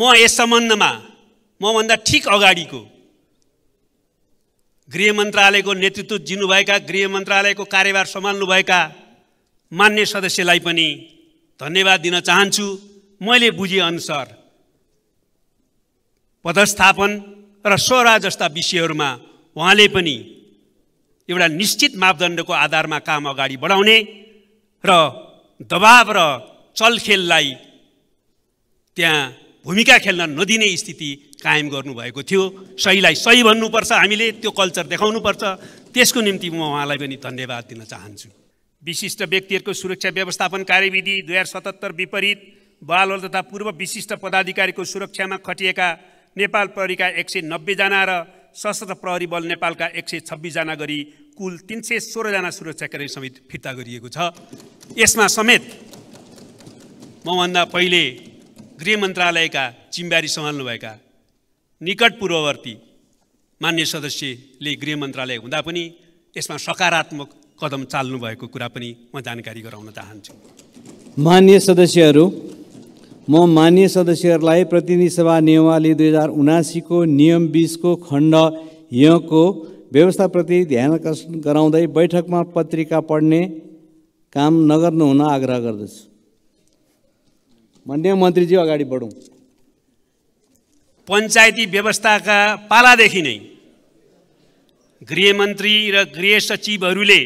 म यस सम्बन्धमा मभन्दा ठिक अगाडिको गृह मन्त्रालयको नेतृत्व दिनुभएका गृह मन्त्रालयको कार्यभार सम्हाल्नुभएका मान्य सदस्यलाई पनि धन्यवाद दिन चाहन्छु मैले बुझेअनुसार पदस्थापन र स्वरा जस्ता विषयहरूमा उहाँले पनि एउटा निश्चित मापदण्डको आधारमा काम अगाडि बढाउने र दबाव र चलखेललाई त्यहाँ भूमिका खेल्न नदिने स्थिति कायम गर्नुभएको थियो सहीलाई सही भन्नुपर्छ हामीले त्यो कल्चर देखाउनुपर्छ त्यसको निम्ति म उहाँलाई पनि धन्यवाद दिन चाहन्छु विशिष्ट व्यक्तिहरूको सुरक्षा व्यवस्थापन कार्यविधि दुई हजार सतहत्तर विपरीत बालल तथा पूर्व विशिष्ट पदाधिकारीको सुरक्षामा खटिएका नेपाल प्रहरीका एक सय नब्बेजना र सशस्त्र प्रहरी बल नेपालका एक सय छब्बिसजना गरी कुल तिन सय सोह्रजना सुरक्षाकर्मी समेत फिर्ता गरिएको छ यसमा समेत मभन्दा पहिले गृह मन्त्रालयका जिम्मेवारी सम्हाल्नुभएका निकट पूर्ववर्ती मान्य सदस्यले गृह मन्त्रालय हुँदा पनि यसमा सकारात्मक कदम चाल्नु भएको कुरा पनि म जानकारी गराउन चाहन्छु मान्य सदस्यहरू म मान्य सदस्यहरूलाई प्रतिनिधि सभा नियमावली दुई हजार उनासीको नियम बिसको खण्ड यको व्यवस्थाप्रति ध्यान आकर्षण गराउँदै बैठकमा पत्रिका पढ्ने काम नगर्नुहुन आग्रह गर्दछु भन्ने मन्त्रीजी अगाडि बढौँ पञ्चायती व्यवस्थाका पालादेखि नै गृहमन्त्री र गृह सचिवहरूले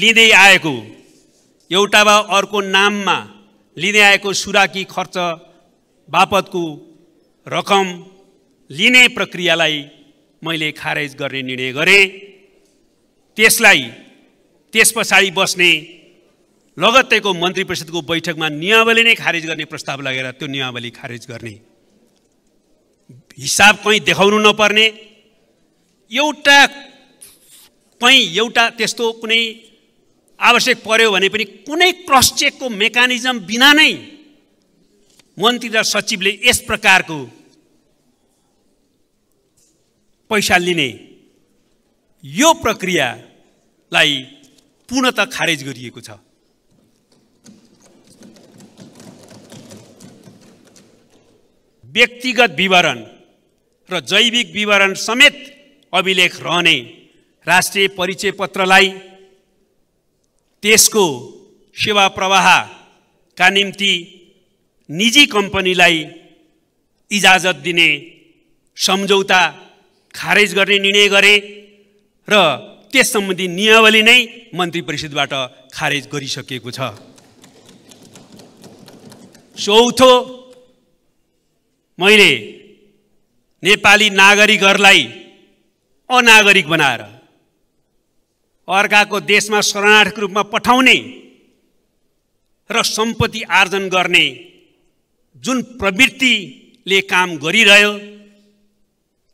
लिँदै आएको एउटा वा अर्को नाममा लिँदै आएको सुराकी खर्च बापतको रकम लिने प्रक्रियालाई मैले खारेज गर्ने निर्णय गरेँ त्यसलाई त्यस पछाडि बस्ने लगत्तैको मन्त्री परिषदको बैठकमा नियावली नै खारेज गर्ने प्रस्ताव लगेर त्यो नियमावली खारेज गर्ने हिसाब कहीँ देखाउनु नपर्ने एउटा कहीँ एउटा त्यस्तो कुनै आवश्यक पर्यो भने पनि कुनै क्रस चेकको मेकानिजम बिना नै मन्त्री र सचिवले यस प्रकारको पैसा लिने यो प्रक्रियालाई पूर्णत खारेज गरिएको छ व्यक्तिगत विवरण र जैविक विवरण समेत अभिलेख रहने राष्ट्रिय परिचय पत्रलाई त्यसको सेवा प्रवाहका निम्ति निजी कम्पनीलाई इजाजत दिने सम्झौता खारेज गर्ने निर्णय गरे र त्यस सम्बन्धी नियावली नै मन्त्री परिषदबाट खारेज गरिसकेको छ चौथो मैले नेपाली नागरिकहरूलाई अनागरिक बनाएर अर्काको देशमा शरणार्थीको रूपमा पठाउने र सम्पत्ति आर्जन गर्ने जुन प्रवृत्तिले काम गरिरह्यो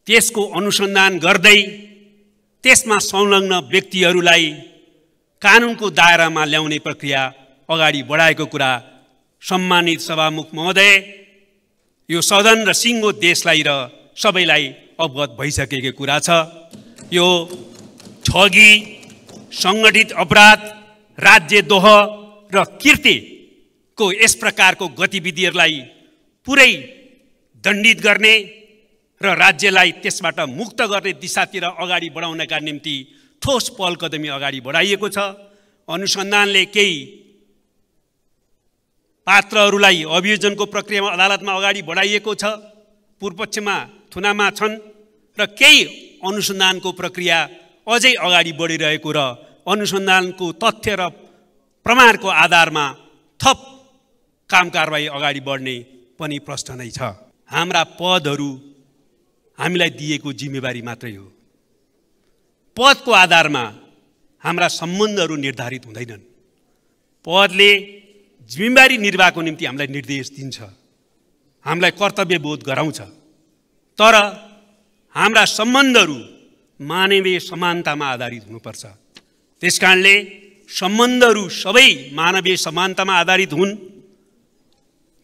त्यसको अनुसन्धान गर्दै त्यसमा संलग्न व्यक्तिहरूलाई कानुनको दायरामा ल्याउने प्रक्रिया अगाडि बढाएको कुरा सम्मानित सभामुख महोदय यो सदन र सिङ्गो देशलाई र सबैलाई अवगत भइसकेको कुरा छ यो ठगी सङ्गठित अपराध राज्य दोह र कृतिको यस प्रकारको गतिविधिहरूलाई पुरै दण्डित गर्ने र राज्यलाई त्यसबाट मुक्त गर्ने दिशातिर अगाडि बढाउनका निम्ति ठोस पहल कदमी अगाडि बढाइएको छ अनुसन्धानले केही पात्रहरूलाई अभियोजनको प्रक्रियामा अदालतमा अगाडि बढाइएको छ पूर्वपक्षमा थुनामा छन् र केही अनुसन्धानको प्रक्रिया अझै अगाडि बढिरहेको र अनुसन्धानको तथ्य र प्रमाणको आधारमा थप काम कारवाही अगाडि बढ्ने पनि प्रश्न नै छ हाम्रा पदहरू हामीलाई दिएको जिम्मेवारी मात्रै हो पदको आधारमा हाम्रा सम्बन्धहरू निर्धारित हुँदैनन् पदले जिम्मेवारी निर्वाहको निम्ति हामीलाई निर्देश दिन्छ हामीलाई कर्तव्य बोध गराउँछ तर हाम्रा सम्बन्धहरू मानवीय समानतामा आधारित हुनुपर्छ त्यस कारणले सम्बन्धहरू सबै मानवीय समानतामा आधारित हुन्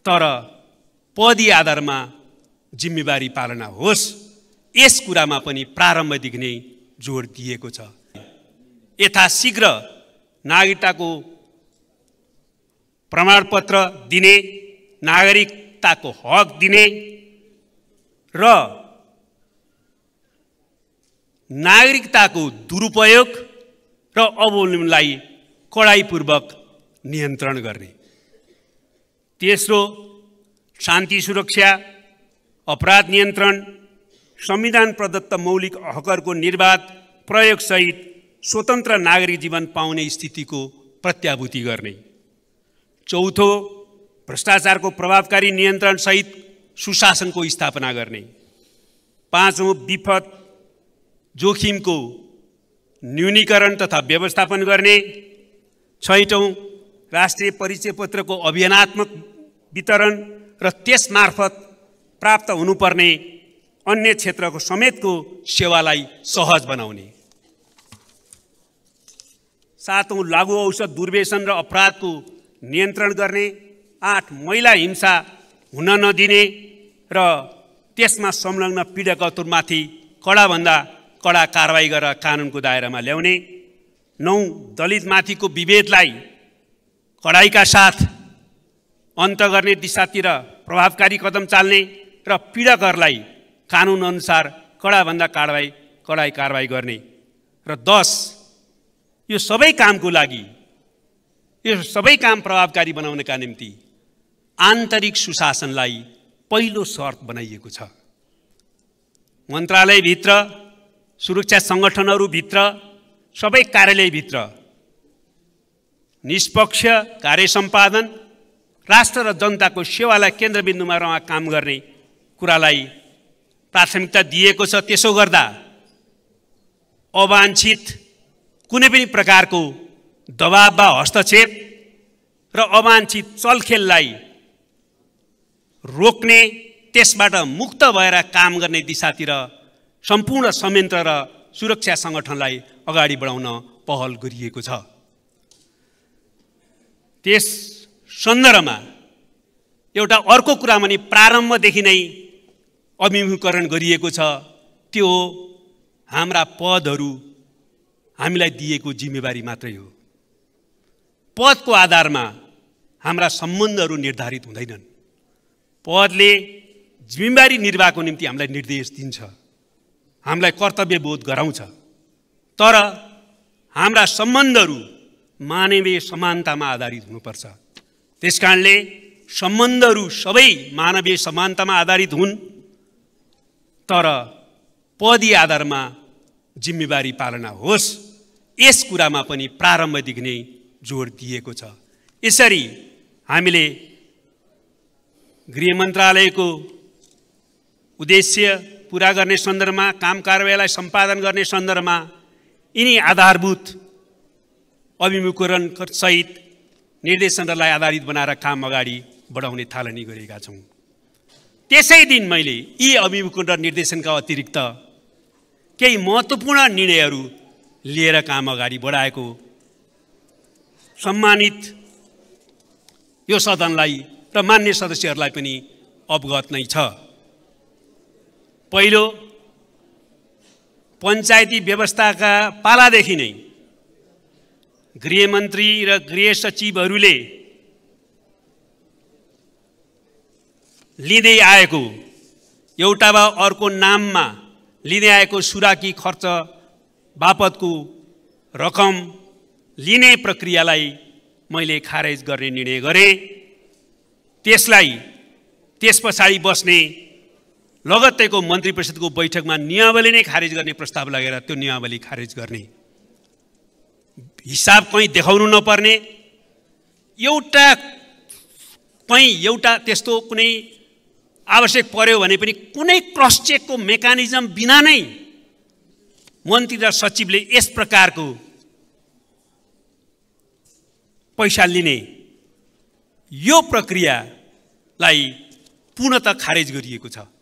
तर पदी आधारमा जिम्मेवारी पालना होस् यस कुरामा पनि प्रारम्भदेखि नै जोड दिएको छ यथाशीघ्र नागरिकताको प्रमाणपत्र दिने नागरिकताको हक दिने र नागरिकताको दुरुपयोग र अवलम्बनलाई कडाइपूर्वक नियन्त्रण गर्ने तेस्रो शान्ति सुरक्षा अपराध नियन्त्रण संविधान प्रदत्त मौलिक हकहरूको निर्वाध प्रयोगसहित स्वतन्त्र नागरिक जीवन पाउने स्थितिको प्रत्याभूति गर्ने चौथो भ्रष्टाचारको प्रभावकारी नियन्त्रणसहित सुशासनको स्थापना गर्ने पाँचौँ विपद जोखिमको न्यूनीकरण तथा व्यवस्थापन गर्ने छैटौँ राष्ट्रिय परिचय पत्रको अभियानात्मक वितरण र त्यसमार्फत प्राप्त हुनुपर्ने अन्य क्षेत्रको समेतको सेवालाई सहज बनाउने सातौँ लागु औषध दुर्वेशन र अपराधको नियन्त्रण गर्ने आठ महिला हिंसा हुन नदिने र त्यसमा संलग्न पीडकहरूमाथि कडाभन्दा कडा कारवाही गरेर कानुनको दायरामा ल्याउने नौ दलितमाथिको विभेदलाई कडाइका साथ अन्त गर्ने दिशातिर प्रभावकारी कदम चाल्ने र पीडकहरूलाई कानुनअनुसार कडाभन्दा कारवाही कडाई कारवाही गर्ने र दस यो सबै कामको लागि यो सबै काम प्रभावकारी बनाउनका निम्ति आन्तरिक सुशासनलाई पहिलो सर्त बनाइएको छ मन्त्रालयभित्र सुरक्षा सङ्गठनहरूभित्र सबै कार्यालयभित्र निष्पक्ष कार्य सम्पादन राष्ट्र र जनताको सेवालाई केन्द्रबिन्दुमा रह काम गर्ने कुरालाई प्राथमिकता दिएको छ त्यसो गर्दा अवाञ्छित कुनै पनि प्रकारको दबाव वा हस्तक्षेप र अवाञ्छित चलखेललाई रोक्ने त्यसबाट मुक्त भएर काम गर्ने दिशातिर सम्पूर्ण संयन्त्र र सुरक्षा सङ्गठनलाई अगाडि बढाउन पहल गरिएको छ त्यस सन्दर्भमा एउटा अर्को कुरा भने प्रारम्भदेखि नै अभिमुखीकरण गरिएको छ त्यो हाम्रा पदहरू हामीलाई दिएको जिम्मेवारी मात्रै हो पदको आधारमा हाम्रा सम्बन्धहरू निर्धारित हुँदैनन् पदले जिम्मेवारी निर्वाहको निम्ति हामीलाई निर्देश दिन्छ हामीलाई कर्तव्यबोध गराउँछ तर हाम्रा सम्बन्धहरू मानवीय समानतामा आधारित हुनुपर्छ त्यस कारणले सम्बन्धहरू सबै मानवीय समानतामा आधारित हुन् तर पदी आधारमा जिम्मेवारी पालना होस् यस कुरामा पनि प्रारम्भदेखि नै जोड दिएको छ यसरी हामीले गृह मन्त्रालयको उद्देश्य पुरा गर्ने सन्दर्भमा काम कारवाहीलाई सम्पादन गर्ने सन्दर्भमा यिनी आधारभूत अभिमुखरण सहित निर्देशनहरूलाई आधारित बनाएर काम अगाडि बढाउने थालनी गरेका छौँ त्यसै दिन मैले यी अभिमुखरण र निर्देशनका अतिरिक्त केही महत्त्वपूर्ण निर्णयहरू लिएर काम अगाडि बढाएको सम्मानित यो सदनलाई र मान्य सदस्यहरूलाई पनि अवगत नै छ पहिलो पञ्चायती व्यवस्थाका पालादेखि नै गृहमन्त्री र गृह सचिवहरूले लिँदै आएको एउटा वा अर्को नाममा लिँदै आएको सुराकी खर्च बापतको रकम लिने प्रक्रियालाई मैले खारेज गर्ने निर्णय गरेँ त्यसलाई त्यस पछाडि बस्ने लगत्तैको मन्त्री परिषदको बैठकमा नियमावली नै खारेज गर्ने प्रस्ताव लगेर त्यो नियमावली खारेज गर्ने हिसाब कहीँ देखाउनु नपर्ने एउटा कहीँ एउटा त्यस्तो कुनै आवश्यक पर्यो भने पनि कुनै क्रस चेकको मेकानिजम बिना नै मन्त्री र सचिवले यस प्रकारको पैसा लिने यो प्रक्रियालाई पूर्णत खारेज गरिएको छ